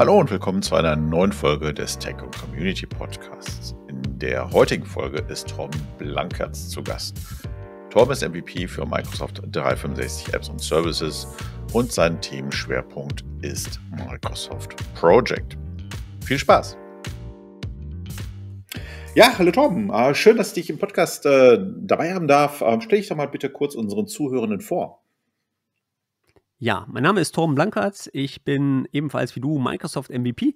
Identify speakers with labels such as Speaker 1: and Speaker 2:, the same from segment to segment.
Speaker 1: Hallo und willkommen zu einer neuen Folge des Tech und Community Podcasts. In der heutigen Folge ist Tom Blankertz zu Gast. Tom ist MVP für Microsoft 365 Apps und Services und sein Themenschwerpunkt ist Microsoft Project. Viel Spaß! Ja, hallo Tom. Ah, schön, dass ich dich im Podcast äh, dabei haben darf. Ähm, stell dich doch mal bitte kurz unseren Zuhörenden vor.
Speaker 2: Ja, mein Name ist Torben Blankertz. Ich bin ebenfalls wie du Microsoft MVP,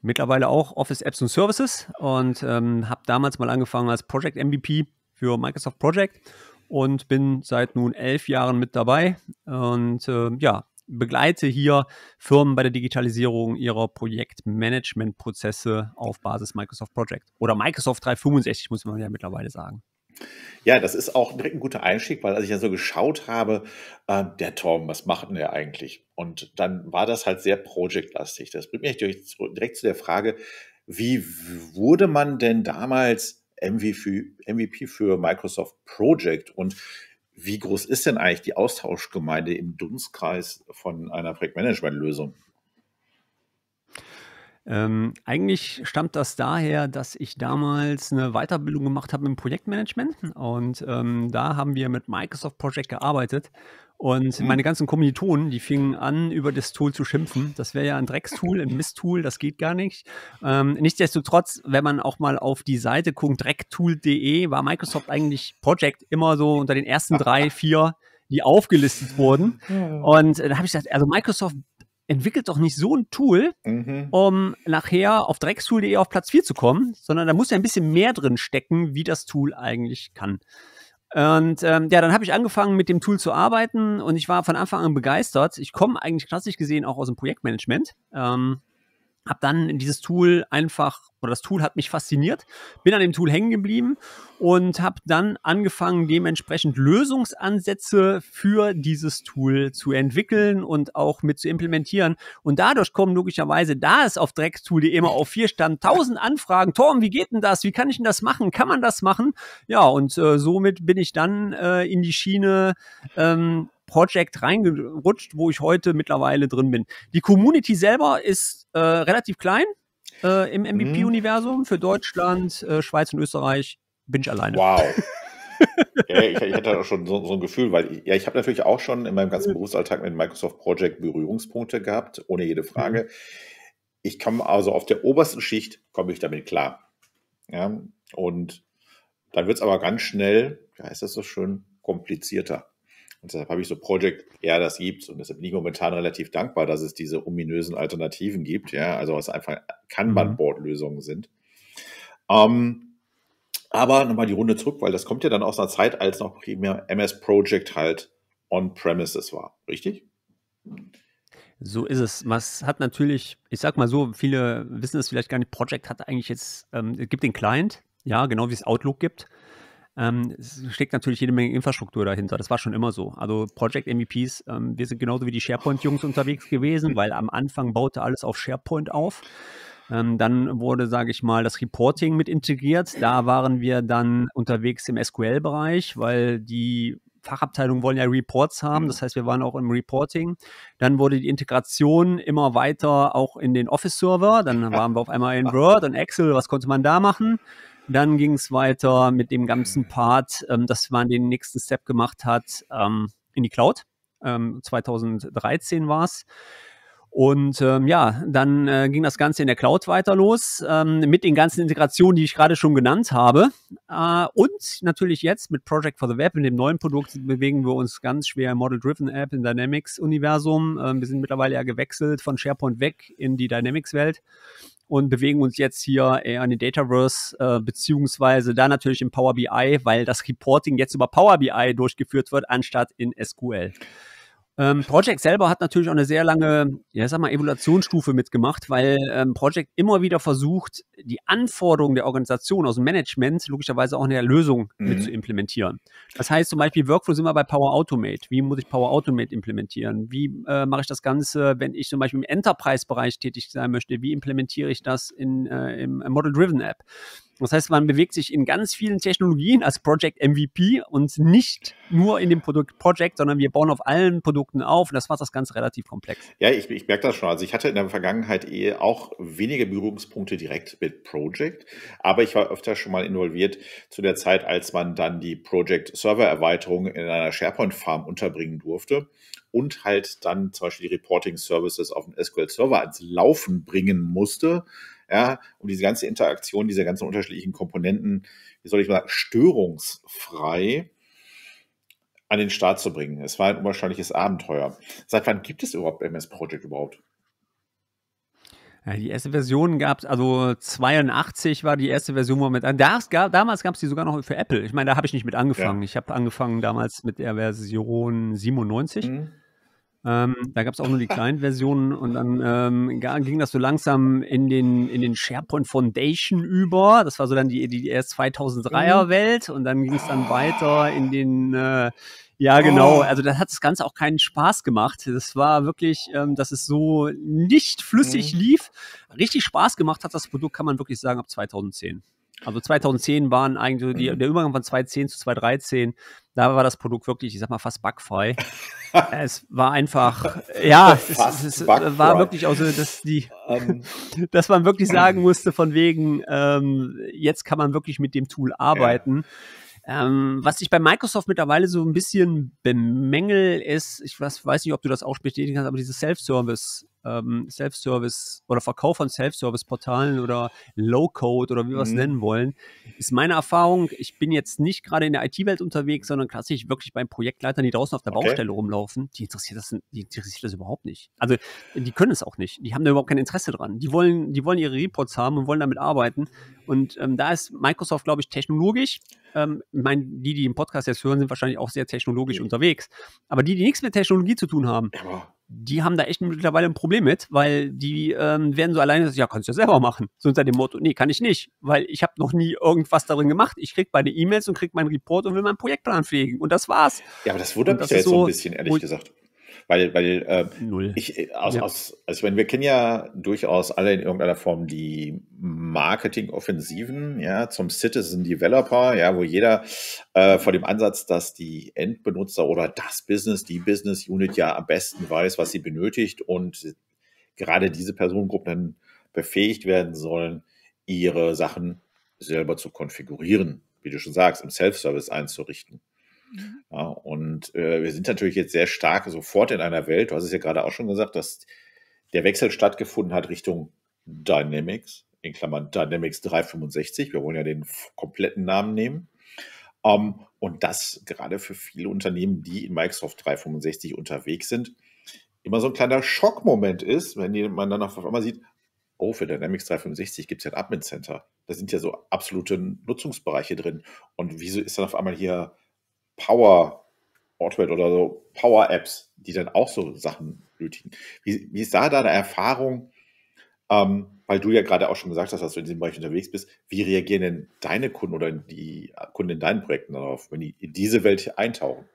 Speaker 2: mittlerweile auch Office Apps und Services und ähm, habe damals mal angefangen als Project MVP für Microsoft Project und bin seit nun elf Jahren mit dabei und äh, ja, begleite hier Firmen bei der Digitalisierung ihrer Projektmanagementprozesse auf Basis Microsoft Project oder Microsoft 365 muss man ja mittlerweile sagen.
Speaker 1: Ja, das ist auch direkt ein guter Einstieg, weil als ich ja so geschaut habe, äh, der Tom, was macht denn der eigentlich? Und dann war das halt sehr projektlastig. Das bringt mich natürlich direkt zu der Frage, wie wurde man denn damals MVP, MVP für Microsoft Project und wie groß ist denn eigentlich die Austauschgemeinde im Dunstkreis von einer Projektmanagement-Lösung?
Speaker 2: Ähm, eigentlich stammt das daher, dass ich damals eine Weiterbildung gemacht habe im Projektmanagement und ähm, da haben wir mit Microsoft Project gearbeitet und mhm. meine ganzen Kommilitonen, die fingen an, über das Tool zu schimpfen. Das wäre ja ein Dreckstool, ein Misttool, das geht gar nicht. Ähm, nichtsdestotrotz, wenn man auch mal auf die Seite guckt, drecktool.de, war Microsoft eigentlich Project immer so unter den ersten drei, vier die aufgelistet wurden. Und äh, da habe ich gesagt, also Microsoft entwickelt doch nicht so ein Tool, mhm. um nachher auf dreckstool.de auf Platz 4 zu kommen, sondern da muss ja ein bisschen mehr drin stecken, wie das Tool eigentlich kann. Und ähm, ja, dann habe ich angefangen, mit dem Tool zu arbeiten und ich war von Anfang an begeistert. Ich komme eigentlich klassisch gesehen auch aus dem Projektmanagement. Ähm, habe dann dieses Tool einfach, oder das Tool hat mich fasziniert, bin an dem Tool hängen geblieben und habe dann angefangen, dementsprechend Lösungsansätze für dieses Tool zu entwickeln und auch mit zu implementieren. Und dadurch kommen logischerweise, da es auf Dreckstool.de immer auf vier stand, tausend Anfragen, Torben, wie geht denn das? Wie kann ich denn das machen? Kann man das machen? Ja, und äh, somit bin ich dann äh, in die Schiene ähm, Project reingerutscht, wo ich heute mittlerweile drin bin. Die Community selber ist äh, relativ klein äh, im MVP-Universum. Mhm. Für Deutschland, äh, Schweiz und Österreich bin ich alleine. Wow.
Speaker 1: ja, ich, ich hatte auch schon so, so, ein Gefühl, weil ja, ich habe natürlich auch schon in meinem ganzen mhm. Berufsalltag mit Microsoft Project Berührungspunkte gehabt, ohne jede Frage. Mhm. Ich komme also auf der obersten Schicht, komme ich damit klar. Ja, und dann wird es aber ganz schnell, ja, ist das so schön, komplizierter. Und deshalb habe ich so Project ja, das gibt. Und deshalb bin ich momentan relativ dankbar, dass es diese ominösen Alternativen gibt. Ja, also was einfach Kanban-Board-Lösungen mhm. sind. Ähm, aber nochmal die Runde zurück, weil das kommt ja dann aus einer Zeit, als noch MS Project halt on-premises war, richtig?
Speaker 2: So ist es. Was hat natürlich, ich sag mal so, viele wissen es vielleicht gar nicht, Project hat eigentlich jetzt, ähm, es gibt den Client, ja, genau wie es Outlook gibt. Ähm, es steckt natürlich jede Menge Infrastruktur dahinter. Das war schon immer so. Also Project MVPs, ähm, wir sind genauso wie die SharePoint-Jungs unterwegs gewesen, weil am Anfang baute alles auf SharePoint auf. Ähm, dann wurde, sage ich mal, das Reporting mit integriert. Da waren wir dann unterwegs im SQL-Bereich, weil die Fachabteilungen wollen ja Reports haben. Das heißt, wir waren auch im Reporting. Dann wurde die Integration immer weiter auch in den Office-Server. Dann waren wir auf einmal in Word und Excel. Was konnte man da machen? Dann ging es weiter mit dem ganzen mhm. Part, ähm, dass man den nächsten Step gemacht hat ähm, in die Cloud. 2013 war es. Und ähm, ja, dann äh, ging das Ganze in der Cloud weiter los, ähm, mit den ganzen Integrationen, die ich gerade schon genannt habe. Äh, und natürlich jetzt mit Project for the Web, mit dem neuen Produkt, bewegen wir uns ganz schwer im Model-Driven-App, im Dynamics-Universum. Ähm, wir sind mittlerweile ja gewechselt von SharePoint weg in die Dynamics-Welt und bewegen uns jetzt hier eher äh, in den Dataverse, äh, beziehungsweise da natürlich in Power BI, weil das Reporting jetzt über Power BI durchgeführt wird, anstatt in SQL. Ähm, Project selber hat natürlich auch eine sehr lange, ja, sag mal, Evaluationsstufe mitgemacht, weil ähm, Project immer wieder versucht, die Anforderungen der Organisation aus dem Management logischerweise auch in der Lösung mhm. mit zu implementieren. Das heißt zum Beispiel Workflow sind wir bei Power Automate. Wie muss ich Power Automate implementieren? Wie äh, mache ich das Ganze, wenn ich zum Beispiel im Enterprise-Bereich tätig sein möchte? Wie implementiere ich das in, äh, im Model-Driven-App? Das heißt, man bewegt sich in ganz vielen Technologien als Project MVP und nicht nur in dem Produkt Project, sondern wir bauen auf allen Produkten auf. Und das macht das Ganze relativ komplex.
Speaker 1: Ja, ich, ich merke das schon. Also ich hatte in der Vergangenheit eh auch wenige Berührungspunkte direkt mit Project, aber ich war öfter schon mal involviert zu der Zeit, als man dann die Project Server Erweiterung in einer SharePoint Farm unterbringen durfte und halt dann zum Beispiel die Reporting Services auf dem SQL Server ans Laufen bringen musste ja, und diese ganze Interaktion dieser ganzen unterschiedlichen Komponenten, wie soll ich mal sagen, störungsfrei an den Start zu bringen. Es war ein unwahrscheinliches Abenteuer. Seit wann gibt es überhaupt MS Project überhaupt?
Speaker 2: die erste Version gab es, also 82 war die erste Version, wo man mit, das gab, damals gab es die sogar noch für Apple. Ich meine, da habe ich nicht mit angefangen. Ja. Ich habe angefangen damals mit der Version 97. Mhm. Ähm, mhm. da gab es auch nur die kleinen Versionen und dann ähm, ging das so langsam in den, in den SharePoint Foundation über. Das war so dann die, die erst 2003er mhm. Welt und dann ging es dann weiter in den, äh, ja genau, oh. also das hat das Ganze auch keinen Spaß gemacht. Das war wirklich, ähm, dass es so nicht flüssig mhm. lief. Richtig Spaß gemacht hat das Produkt, kann man wirklich sagen, ab 2010. Also 2010 waren eigentlich so die, mhm. der Übergang von 2010 zu 2013, da war das Produkt wirklich, ich sag mal, fast bugfrei. es war einfach, ja, es, es äh, war wirklich auch so, dass die, um. Ähm. dass man wirklich sagen musste, von wegen, ähm, jetzt kann man wirklich mit dem Tool arbeiten. Ja. Ähm, was ich bei Microsoft mittlerweile so ein bisschen bemängel, ist, ich weiß, weiß nicht, ob du das auch bestätigen kannst, aber dieses Self-Service ähm, Self-Service oder Verkauf von Self-Service-Portalen oder Low-Code oder wie wir es mhm. nennen wollen, ist meine Erfahrung, ich bin jetzt nicht gerade in der IT-Welt unterwegs, sondern klassisch wirklich bei Projektleitern, die draußen auf der okay. Baustelle rumlaufen, die interessiert, das, die interessiert das überhaupt nicht. Also die können es auch nicht. Die haben da überhaupt kein Interesse dran. Die wollen, die wollen ihre Reports haben und wollen damit arbeiten. Und ähm, da ist Microsoft, glaube ich, technologisch ähm, ich meine, die, die im Podcast jetzt hören, sind wahrscheinlich auch sehr technologisch ja. unterwegs. Aber die, die nichts mit Technologie zu tun haben, ja die haben da echt mittlerweile ein Problem mit, weil die ähm, werden so alleine, ja, kannst du ja selber machen. So unter dem Motto, nee, kann ich nicht, weil ich habe noch nie irgendwas darin gemacht. Ich krieg meine E-Mails und krieg meinen Report und will meinen Projektplan pflegen und das war's. Ja, aber das wundert mich ja jetzt so ein bisschen, ehrlich
Speaker 1: gesagt. Weil, weil äh, Null. ich äh, aus, ja. aus, also ich wir kennen ja durchaus alle in irgendeiner Form die Marketing-Offensiven, ja, zum Citizen Developer, ja, wo jeder äh, vor dem Ansatz, dass die Endbenutzer oder das Business, die Business Unit ja am besten weiß, was sie benötigt und gerade diese Personengruppen dann befähigt werden sollen, ihre Sachen selber zu konfigurieren, wie du schon sagst, im Self-Service einzurichten. Mhm. Ja, und äh, wir sind natürlich jetzt sehr stark sofort in einer Welt, du hast es ja gerade auch schon gesagt, dass der Wechsel stattgefunden hat Richtung Dynamics, in Klammern Dynamics 365. Wir wollen ja den kompletten Namen nehmen. Um, ähm, und das gerade für viele Unternehmen, die in Microsoft 365 unterwegs sind, immer so ein kleiner Schockmoment ist, wenn man dann auf einmal sieht, oh, für Dynamics 365 gibt es ja ein Admin Center. Da sind ja so absolute Nutzungsbereiche drin. Und wieso ist dann auf einmal hier Power Ortwet oder so Power Apps, die dann auch so Sachen nötigen. Wie, wie ist da deine Erfahrung? Ähm, weil du ja gerade auch schon gesagt hast, dass du in diesem Bereich unterwegs bist, wie reagieren denn deine Kunden oder die Kunden in deinen Projekten darauf, wenn die in diese Welt eintauchen?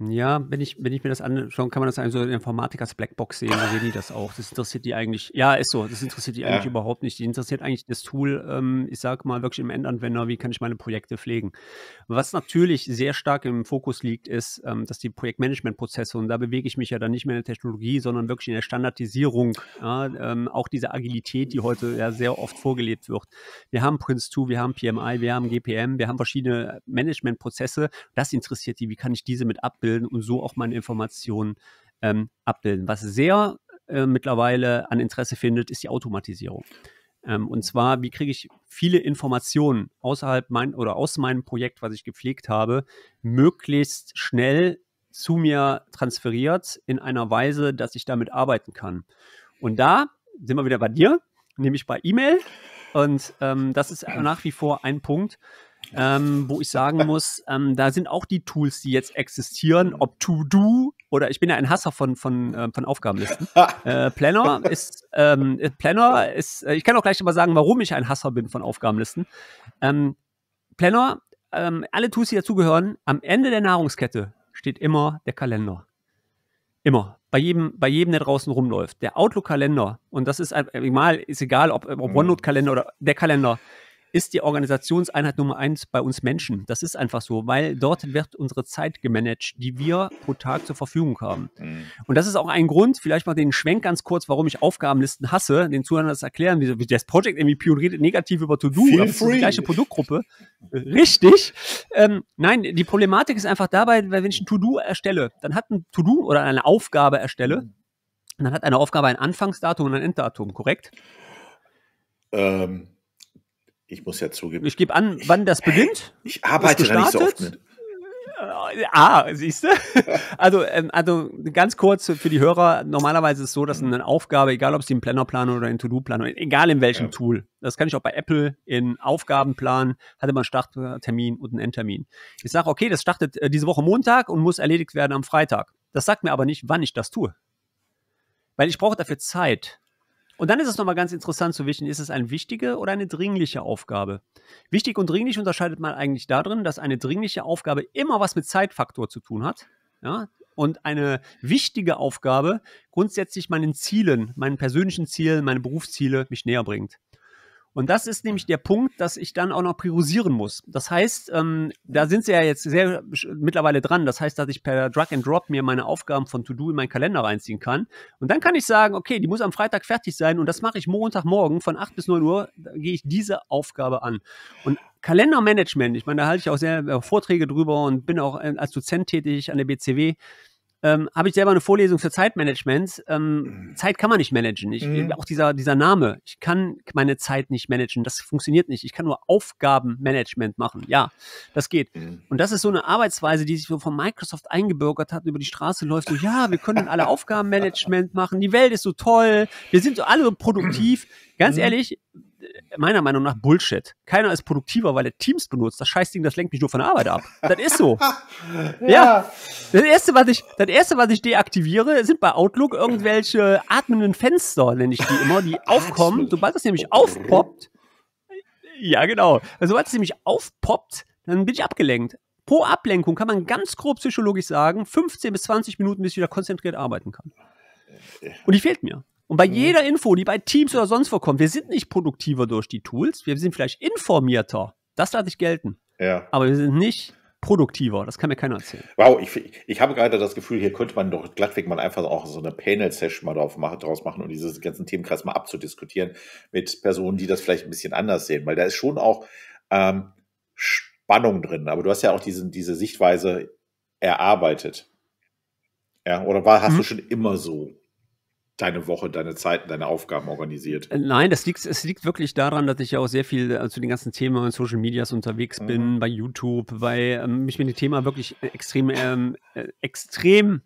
Speaker 2: Ja, wenn ich, wenn ich mir das anschaue, kann man das eigentlich so in Informatik als Blackbox sehen, da sehen die das auch. Das interessiert die eigentlich, ja, ist so, das interessiert die ja. eigentlich überhaupt nicht. Die interessiert eigentlich das Tool, ähm, ich sag mal wirklich im Endanwender, wie kann ich meine Projekte pflegen. Was natürlich sehr stark im Fokus liegt, ist, ähm, dass die Projektmanagementprozesse, und da bewege ich mich ja dann nicht mehr in der Technologie, sondern wirklich in der Standardisierung, ja, ähm, auch diese Agilität, die heute ja sehr oft vorgelebt wird. Wir haben Prince2, wir haben PMI, wir haben GPM, wir haben verschiedene Managementprozesse. Das interessiert die, wie kann ich diese mit abbilden? abbilden und so auch meine Informationen ähm, abbilden. Was sehr äh, mittlerweile an Interesse findet, ist die Automatisierung. Ähm, und mhm. zwar, wie kriege ich viele Informationen außerhalb mein oder aus meinem Projekt, was ich gepflegt habe, möglichst schnell zu mir transferiert in einer Weise, dass ich damit arbeiten kann. Und da sind wir wieder bei dir, nämlich bei E-Mail. Und ähm, das ist nach wie vor ein Punkt, ähm, wo ich sagen muss, ähm, da sind auch die Tools, die jetzt existieren, ob mhm. To-Do oder ich bin ja ein Hasser von, von, äh, von Aufgabenlisten. Äh, Planner ist, ähm, äh, Planner ist, äh, ich kann auch gleich mal sagen, warum ich ein Hasser bin von Aufgabenlisten. Ähm, Planner, ähm, alle Tools, die dazugehören, am Ende der Nahrungskette steht immer der Kalender. Immer. Bei jedem, bei jedem, der draußen rumläuft. Der Outlook-Kalender, und das ist, egal, ist egal, ob, ob mhm. OneNote-Kalender oder der Kalender, ist die Organisationseinheit Nummer eins bei uns Menschen. Das ist einfach so, weil dort wird unsere Zeit gemanagt, die wir pro Tag zur Verfügung haben. Mhm. Und das ist auch ein Grund, vielleicht mal den Schwenk ganz kurz, warum ich Aufgabenlisten hasse, den Zuhörern das erklären, wie das Project MVP und redet negativ über To-Do, das die gleiche Produktgruppe. Richtig. Ähm, nein, die Problematik ist einfach dabei, weil wenn ich ein To-Do erstelle, dann hat ein To-Do oder eine Aufgabe erstelle, mhm. dann hat eine Aufgabe ein Anfangsdatum und ein Enddatum, korrekt?
Speaker 1: Ähm, ich muss ja
Speaker 2: zugeben. Ich gebe an, wann das beginnt. Ich, ich arbeite da nicht so oft mit. Äh, ah, siehst du? Also, ähm, also ganz kurz für die Hörer, normalerweise ist es so, dass mhm. eine Aufgabe, egal ob es im Plannerplan oder in To-Do-Plan, egal in welchem ja. Tool, das kann ich auch bei Apple in Aufgabenplan, hatte man Starttermin und einen Endtermin. Ich sage, okay, das startet äh, diese Woche Montag und muss erledigt werden am Freitag. Das sagt mir aber nicht, wann ich das tue. Weil ich brauche dafür Zeit. Und dann ist es nochmal ganz interessant zu wissen, ist es eine wichtige oder eine dringliche Aufgabe? Wichtig und dringlich unterscheidet man eigentlich darin, dass eine dringliche Aufgabe immer was mit Zeitfaktor zu tun hat. Ja? Und eine wichtige Aufgabe grundsätzlich meinen Zielen, meinen persönlichen Zielen, meine Berufsziele mich näher bringt. Und das ist nämlich der Punkt, dass ich dann auch noch priorisieren muss. Das heißt, ähm, da sind sie ja jetzt sehr mittlerweile dran. Das heißt, dass ich per Drag and Drop mir meine Aufgaben von To-Do in meinen Kalender reinziehen kann. Und dann kann ich sagen, okay, die muss am Freitag fertig sein und das mache ich Montagmorgen von 8 bis 9 Uhr, da gehe ich diese Aufgabe an. Und Kalendermanagement, ich meine, da halte ich auch sehr äh, Vorträge drüber und bin auch äh, als Dozent tätig an der BCW ähm, habe ich selber eine Vorlesung für Zeitmanagement. Ähm, mhm. Zeit kann man nicht managen. Ich, mhm. Auch dieser, dieser Name. Ich kann meine Zeit nicht managen. Das funktioniert nicht. Ich kann nur Aufgabenmanagement machen. Ja, das geht. Mhm. Und das ist so eine Arbeitsweise, die sich so von Microsoft eingebürgert hat, über die Straße läuft. So, ja, wir können alle Aufgabenmanagement machen. Die Welt ist so toll. Wir sind so alle produktiv. Ganz mhm. ehrlich, meiner Meinung nach Bullshit. Keiner ist produktiver, weil er Teams benutzt. Das Scheißding, das lenkt mich nur von der Arbeit ab. Das ist so. ja. ja. Das erste, was ich, das erste, was ich deaktiviere, sind bei Outlook irgendwelche atmenden Fenster, nenne ich die immer, die aufkommen. Sobald es nämlich aufpoppt, ja genau, also sobald es nämlich aufpoppt, dann bin ich abgelenkt. Pro Ablenkung kann man ganz grob psychologisch sagen, 15 bis 20 Minuten, bis ich wieder konzentriert arbeiten kann. Äh, äh. Und die fehlt mir. Und bei mhm. jeder Info, die bei Teams oder sonst wo kommt, wir sind nicht produktiver durch die Tools, wir sind vielleicht informierter. Das lasse ich gelten. Ja. Aber wir sind nicht produktiver. Das kann mir keiner erzählen.
Speaker 1: Wow, ich, ich habe gerade das Gefühl, hier könnte man doch glattweg mal einfach auch so eine Panel-Session mal drauf machen, draus machen und diesen ganzen Themenkreis mal abzudiskutieren mit Personen, die das vielleicht ein bisschen anders sehen. Weil da ist schon auch ähm, Spannung drin. Aber du hast ja auch diesen, diese Sichtweise erarbeitet. Ja, oder war, hast mhm. du schon immer so? deine Woche, deine Zeiten, deine Aufgaben organisiert? Äh,
Speaker 2: nein, das liegt, es liegt wirklich daran, dass ich ja auch sehr viel äh, zu den ganzen Themen Social Medias unterwegs mhm. bin, bei YouTube, weil ähm, mich mit dem Thema wirklich äh, extrem, ähm, äh, extrem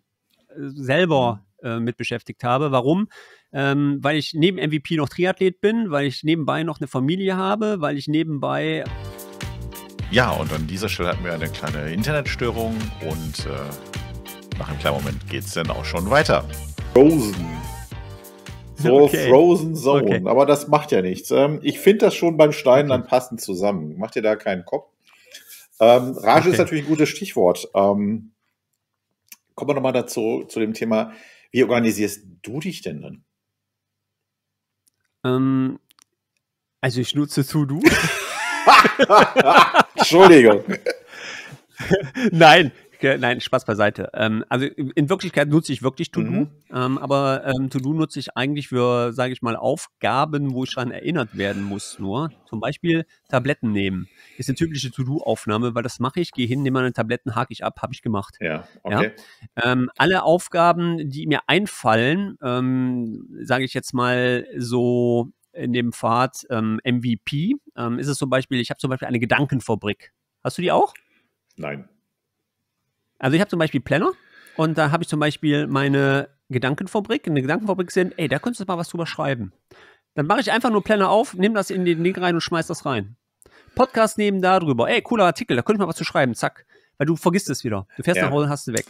Speaker 2: selber mhm. äh, mit beschäftigt habe. Warum? Ähm, weil ich neben MVP noch Triathlet bin, weil ich nebenbei noch eine Familie habe, weil ich nebenbei
Speaker 1: ja, und an dieser Stelle hatten wir eine kleine Internetstörung und äh, nach einem kleinen Moment geht es dann auch schon weiter. Rosen. Fro okay. Frozen Zone. Okay. Aber das macht ja nichts. Ähm, ich finde das schon beim Stein dann passend zusammen. Macht ihr da keinen Kopf? Ähm, Rage ist natürlich ein gutes Stichwort. Ähm, kommen wir nochmal dazu, zu dem Thema, wie organisierst du dich denn dann?
Speaker 2: Ähm, also ich nutze To-Do.
Speaker 1: Entschuldigung.
Speaker 2: Nein, Nein, Spaß beiseite. Ähm, also in Wirklichkeit nutze ich wirklich To-Do, mhm. ähm, aber ähm, To-Do nutze ich eigentlich für, sage ich mal, Aufgaben, wo ich daran erinnert werden muss nur. Zum Beispiel Tabletten nehmen. Ist eine typische To-Do-Aufnahme, weil das mache ich, gehe hin, nehme meine Tabletten, hake ich ab, habe ich gemacht. Ja, okay. Ja? Ähm, alle Aufgaben, die mir einfallen, ähm, sage ich jetzt mal so in dem Pfad MVP, ähm, ist es zum Beispiel, ich habe zum Beispiel eine Gedankenfabrik. Hast du die auch? Nein. Also ich habe zum Beispiel Planner und da habe ich zum Beispiel meine Gedankenfabrik. In der Gedankenfabrik sind, ey, da könntest du mal was drüber schreiben. Dann mache ich einfach nur Planner auf, nehme das in den Link rein und schmeiß das rein. Podcast neben da drüber. Ey, cooler Artikel, da könnte ich mal was zu schreiben. Zack weil du vergisst es wieder. Du fährst ja. nach Hause und hast es weg.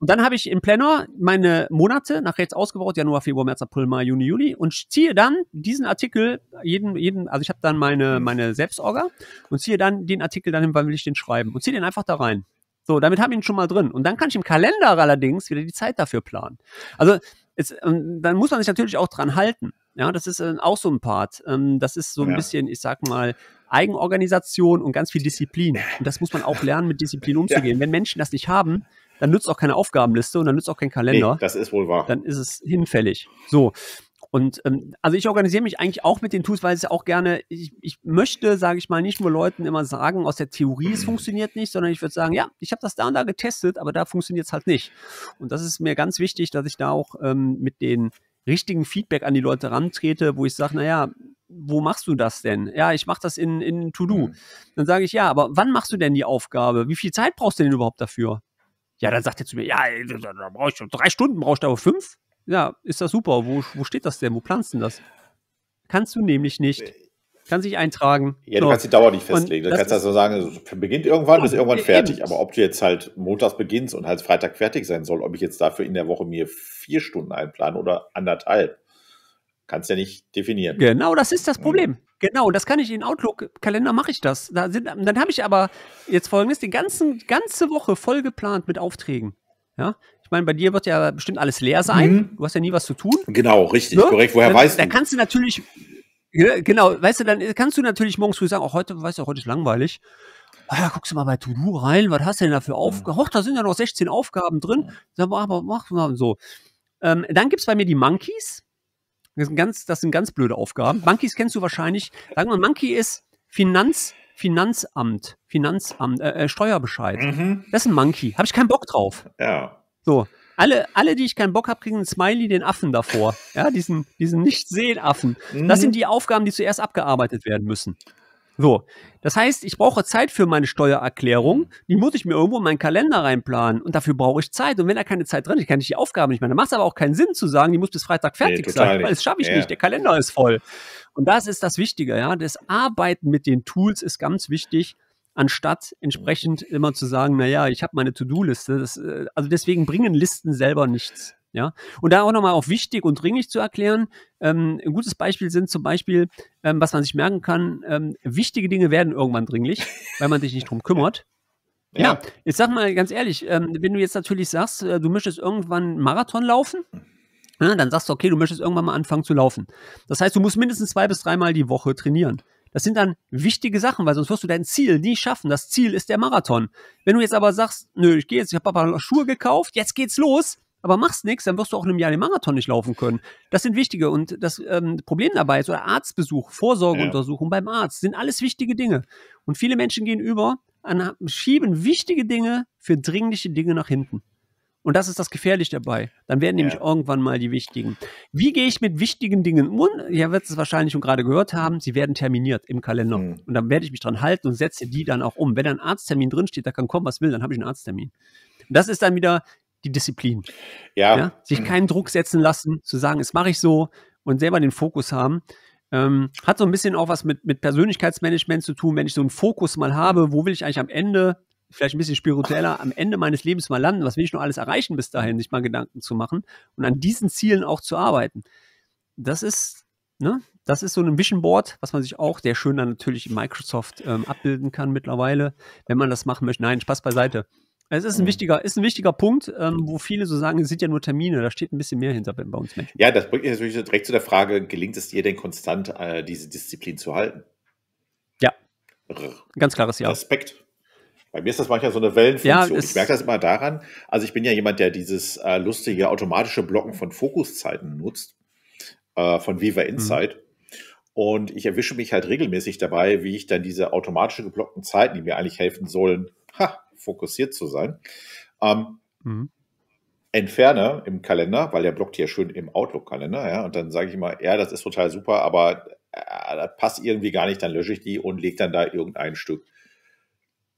Speaker 2: Und dann habe ich im Planner meine Monate nach rechts ausgebaut, Januar, Februar, März, April, Mai, Juni, Juli und ziehe dann diesen Artikel, jeden, jeden, also ich habe dann meine, meine Selbstorga und ziehe dann den Artikel dann hin, wann will ich den schreiben und ziehe den einfach da rein. So, damit habe ich ihn schon mal drin. Und dann kann ich im Kalender allerdings wieder die Zeit dafür planen. Also es, ähm, dann muss man sich natürlich auch dran halten. Ja, das ist äh, auch so ein Part. Ähm, das ist so ein ja. bisschen, ich sag mal, Eigenorganisation und ganz viel Disziplin. Und das muss man auch lernen, mit Disziplin umzugehen. Ja. Wenn Menschen das nicht haben, dann nützt auch keine Aufgabenliste und dann nützt auch kein Kalender. Nee,
Speaker 1: das ist wohl wahr.
Speaker 2: Dann ist es hinfällig. So. Und ähm, also ich organisiere mich eigentlich auch mit den Tools, weil es auch gerne, ich, ich möchte, sage ich mal, nicht nur Leuten immer sagen, aus der Theorie, es mhm. funktioniert nicht, sondern ich würde sagen, ja, ich habe das da und da getestet, aber da funktioniert es halt nicht. Und das ist mir ganz wichtig, dass ich da auch ähm, mit den richtigen Feedback an die Leute rantrete, wo ich sage, naja, wo machst du das denn? Ja, ich mache das in, in To-Do. Mhm. Dann sage ich, ja, aber wann machst du denn die Aufgabe? Wie viel Zeit brauchst du denn überhaupt dafür? Ja, dann sagt er zu mir, ja, da brauche ich drei Stunden, brauchst du aber fünf? ja, ist das super. Wo, wo steht das denn? Wo planst du denn das? Kannst du nämlich nicht. Kannst dich eintragen. Ja, so. du kannst die Dauer nicht festlegen. du kannst
Speaker 1: das so sagen, also beginnt irgendwann, ja, ist irgendwann fertig. Aber ob du jetzt halt montags beginnst und halt Freitag fertig sein soll, ob ich jetzt dafür in der Woche mir vier Stunden einplane oder anderthalb, kannst du ja nicht definieren.
Speaker 2: Genau, das ist das mhm. Problem. Genau, das kann ich in Outlook-Kalender mache ich das. Da sind, dann habe ich aber jetzt folgendes: die ganzen, ganze Woche voll geplant mit Aufträgen. Ja, meine, bei dir wird ja bestimmt alles leer sein. Mhm. Du hast ja nie was zu tun.
Speaker 1: Genau, richtig, ne? korrekt. Woher dann, weißt du? Da
Speaker 2: kannst du natürlich, genau, weißt du, dann kannst du natürlich morgens früh sagen, auch heute, weißt du, heute ist langweilig. Ah, ja, guckst du mal bei To-Do rein, was hast du denn da für Aufgaben? Mhm. Hoch, da sind ja noch 16 Aufgaben drin. Sag mal, aber mach mal so. Ähm, dann gibt es bei mir die Monkeys. Das sind, ganz, das sind ganz blöde Aufgaben. Monkeys kennst du wahrscheinlich. Sagen wir, Monkey ist Finanz, Finanzamt, Finanzamt, äh, äh, Steuerbescheid. Mhm. Das ist ein Monkey. Habe ich keinen Bock drauf. Ja. So, alle, alle, die ich keinen Bock habe, kriegen einen Smiley den Affen davor. Ja, diesen, diesen Nicht-Sehen-Affen. Das sind mhm. die Aufgaben, die zuerst abgearbeitet werden müssen. So, das heißt, ich brauche Zeit für meine Steuererklärung. Die muss ich mir irgendwo in meinen Kalender reinplanen. Und dafür brauche ich Zeit. Und wenn da keine Zeit drin ist, kann ich die Aufgaben nicht mehr. Da macht es aber auch keinen Sinn zu sagen, die muss bis Freitag fertig nee, sein, weil das schaffe ich ja. nicht. Der Kalender ist voll. Und das ist das Wichtige. Ja, das Arbeiten mit den Tools ist ganz wichtig anstatt entsprechend mhm. immer zu sagen, naja, ich habe meine To-Do-Liste. Äh, also deswegen bringen Listen selber nichts. Ja, und da auch nochmal auch wichtig und dringlich zu erklären. Ähm, ein gutes Beispiel sind zum Beispiel, ähm, was man sich merken kann, ähm, wichtige Dinge werden irgendwann dringlich, weil man sich nicht drum kümmert. Ja, ja ich sag mal ganz ehrlich, ähm, wenn du jetzt natürlich sagst, äh, du möchtest irgendwann Marathon laufen, ja, ne, dann sagst du, okay, du möchtest irgendwann mal anfangen zu laufen. Das heißt, du musst mindestens zwei bis dreimal die Woche trainieren. Das sind dann wichtige Sachen, weil sonst wirst du dein Ziel nie schaffen. Das Ziel ist der Marathon. Wenn du jetzt aber sagst, nö, ich gehe jetzt, ich habe Papa Schuhe gekauft, jetzt geht's los, aber machst nichts, dann wirst du auch in einem Jahr den Marathon nicht laufen können. Das sind wichtige und das ähm, Problem dabei ist, oder Arztbesuch, Vorsorgeuntersuchung ja. beim Arzt, sind alles wichtige Dinge. Und viele Menschen gehen über, an, schieben wichtige Dinge für dringliche Dinge nach hinten. Und das ist das Gefährliche dabei. Dann werden nämlich ja. irgendwann mal die wichtigen. Wie gehe ich mit wichtigen Dingen um? Ihr werdet es wahrscheinlich schon gerade gehört haben. Sie werden terminiert im Kalender. Mhm. Und dann werde ich mich dran halten und setze die dann auch um. Wenn ein Arzttermin drinsteht, da kann kommen, was will, dann habe ich einen Arzttermin. Und das ist dann wieder die Disziplin. Ja. ja? Sich hm. keinen Druck setzen lassen, zu sagen, es mache ich so und selber den Fokus haben. Ähm, hat so ein bisschen auch was mit, mit Persönlichkeitsmanagement zu tun, wenn ich so einen Fokus mal habe, wo will ich eigentlich am Ende vielleicht ein bisschen spiritueller am Ende meines Lebens mal landen, was will ich noch alles erreichen bis dahin, sich mal Gedanken zu machen und an diesen Zielen auch zu arbeiten. Das ist, ne, das ist so ein Vision Board, was man sich auch sehr schön dann natürlich in Microsoft ähm, abbilden kann mittlerweile, wenn man das machen möchte. Nein, Spaß beiseite. Es ist ein mhm. wichtiger, ist ein wichtiger Punkt, ähm, wo viele so sagen, es sind ja nur Termine, da steht ein bisschen mehr hinter bei uns Menschen.
Speaker 1: Ja, das bringt mich natürlich direkt zu der Frage, gelingt es dir denn konstant, äh, diese Disziplin zu halten? Ja. Ganz klares Ja. Respekt. Bei mir ist das manchmal so eine Wellenfunktion. Ja, ich merke das immer daran. Also ich bin ja jemand, der dieses äh, lustige automatische Blocken von Fokuszeiten nutzt, äh, von Viva mhm. Insight. Mhm. Und ich erwische mich halt regelmäßig dabei, wie ich dann diese automatisch geblockten Zeiten, die mir eigentlich helfen sollen, ha, fokussiert zu sein, ähm, mhm. entferne im Kalender, weil der blockt ja schön im Outlook-Kalender. Ja, und dann sage ich immer, ja, das ist total super, aber äh, das passt irgendwie gar nicht, dann lösche ich die und lege dann da irgendein Stück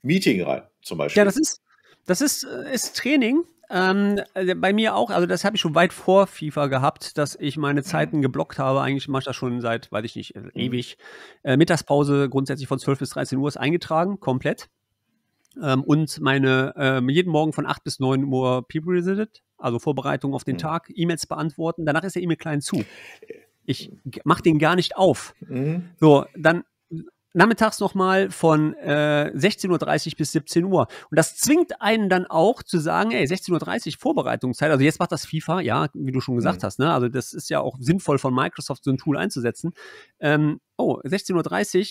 Speaker 1: Meeting rein, zum Beispiel. Ja, das ist, das ist, äh, ist Training.
Speaker 2: Ähm, äh, bei mir auch, also das habe ich schon weit vor FIFA gehabt, dass ich meine mhm. Zeiten geblockt habe. Eigentlich mache ich das schon seit, weiß ich nicht, äh, mhm. ewig. Äh, Mittagspause grundsätzlich von 12 bis 13 Uhr ist eingetragen, komplett. Ähm, und meine ähm, jeden Morgen von 8 bis 9 Uhr People Visited, also Vorbereitung auf den mhm. Tag, E-Mails beantworten. Danach ist der E-Mail klein zu. Ich mache den gar nicht auf. Mhm. So, dann nachmittags nochmal von äh, 16.30 Uhr bis 17 Uhr. Und das zwingt einen dann auch zu sagen, ey, 16.30 Uhr Vorbereitungszeit. Also jetzt macht das FIFA, ja, wie du schon gesagt mhm. hast, ne? Also das ist ja auch sinnvoll von Microsoft so ein Tool einzusetzen. Ähm, oh, 16.30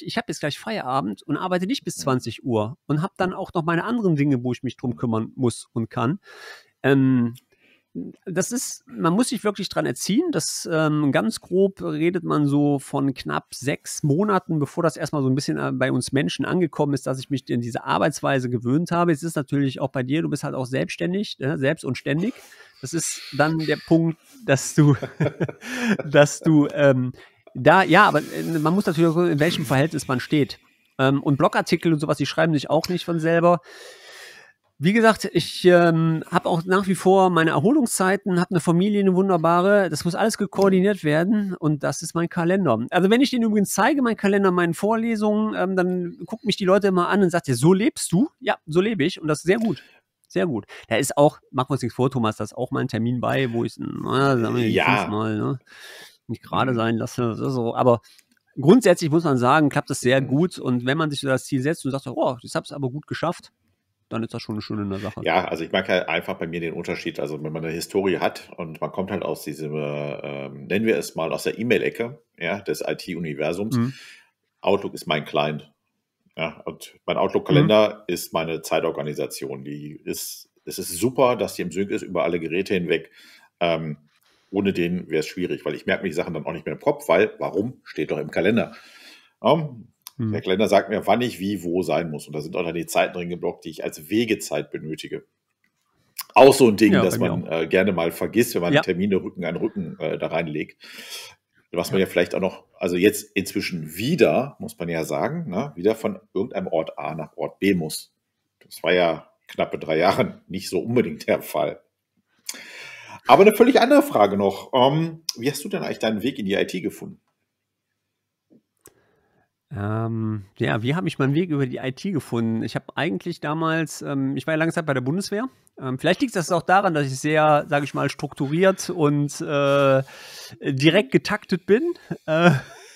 Speaker 2: Uhr, ich habe jetzt gleich Feierabend und arbeite nicht bis 20 mhm. Uhr und habe dann auch noch meine anderen Dinge, wo ich mich drum kümmern muss und kann. Ähm, das ist, man muss sich wirklich dran erziehen. Das ähm, ganz grob redet man so von knapp sechs Monaten, bevor das erstmal so ein bisschen äh, bei uns Menschen angekommen ist, dass ich mich in diese Arbeitsweise gewöhnt habe. Es ist natürlich auch bei dir, du bist halt auch selbstständig, ne? selbst und ständig. Das ist dann der Punkt, dass du, dass du ähm, da, ja, aber äh, man muss natürlich auch, in welchem Verhältnis man steht. Ähm, und Blogartikel und sowas, die schreiben sich auch nicht von selber. Wie gesagt, ich ähm, habe auch nach wie vor meine Erholungszeiten, habe eine Familie, eine wunderbare. Das muss alles koordiniert werden und das ist mein Kalender. Also wenn ich den übrigens zeige, meinen Kalender, meinen Vorlesungen, ähm, dann gucken mich die Leute immer an und sagt, ja, so lebst du? Ja, so lebe ich und das ist sehr gut. Sehr gut. Da ist auch, machen wir uns nichts vor, Thomas, da ist auch mal ein Termin bei, wo ich, es ja. fünfmal, ne? nicht gerade sein lasse, so, aber grundsätzlich muss man sagen, klappt das sehr gut und wenn man sich das Ziel setzt und sagt, oh, ich habe es aber gut geschafft, dann ist das schon eine schöne Sache.
Speaker 1: Ja, also ich merke halt einfach bei mir den Unterschied. Also wenn man eine Historie hat und man kommt halt aus diesem, äh, nennen wir es mal, aus der E-Mail-Ecke ja, des IT-Universums. Mhm. Outlook ist mein Client. Ja, und mein Outlook-Kalender mhm. ist meine Zeitorganisation. Die ist, es ist super, dass die im Sync ist über alle Geräte hinweg. Ähm, ohne den wäre es schwierig, weil ich merke mir die Sachen dann auch nicht mehr im Kopf, weil warum steht doch im Kalender. Um, ähm, Mhm. Der Kalender sagt mir, wann ich wie wo sein muss. Und da sind auch dann die Zeiten drin geblockt, die ich als Wegezeit benötige. Auch so ein Ding, ja, das man äh, gerne mal vergisst, wenn man ja. Termine Rücken an Rücken äh, da reinlegt. Was man ja vielleicht auch noch, also jetzt inzwischen wieder, muss man ja sagen, ne, wieder von irgendeinem Ort A nach Ort B muss. Das war ja knappe drei Jahre nicht so unbedingt der Fall. Aber eine völlig andere Frage noch. Ähm, wie hast du denn eigentlich deinen Weg in die IT gefunden?
Speaker 2: Ähm, ja, wie habe ich meinen Weg über die IT gefunden? Ich habe eigentlich damals, ähm, ich war ja lange Zeit bei der Bundeswehr. Ähm, vielleicht liegt das auch daran, dass ich sehr, sage ich mal, strukturiert und äh, direkt getaktet bin. Äh,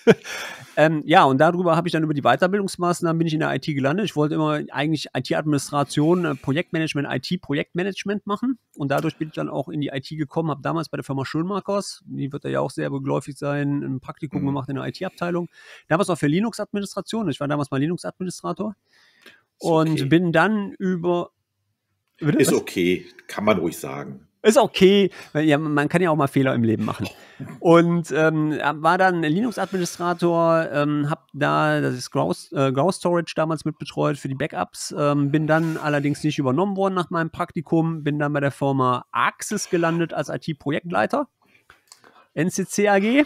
Speaker 2: ähm, ja, und darüber habe ich dann über die Weiterbildungsmaßnahmen bin ich in der IT gelandet. Ich wollte immer eigentlich IT-Administration, äh, Projektmanagement, IT-Projektmanagement machen. Und dadurch bin ich dann auch in die IT gekommen, habe damals bei der Firma Schönmarkers, die wird ja auch sehr begläufig sein, ein Praktikum mhm. gemacht in der IT-Abteilung. Damals auch für Linux-Administration. Ich war damals mal Linux-Administrator. Okay. Und bin dann über.
Speaker 1: Bitte, ist was? okay, kann man
Speaker 2: ruhig sagen ist okay. Ja, man kann ja auch mal Fehler im Leben machen. Und ähm, war dann Linux-Administrator, ähm, habe da das Grouse, äh, Storage damals mit betreut für die Backups. Ähm, bin dann allerdings nicht übernommen worden nach meinem Praktikum. Bin dann bei der Firma Axis gelandet als IT-Projektleiter. NCC AG.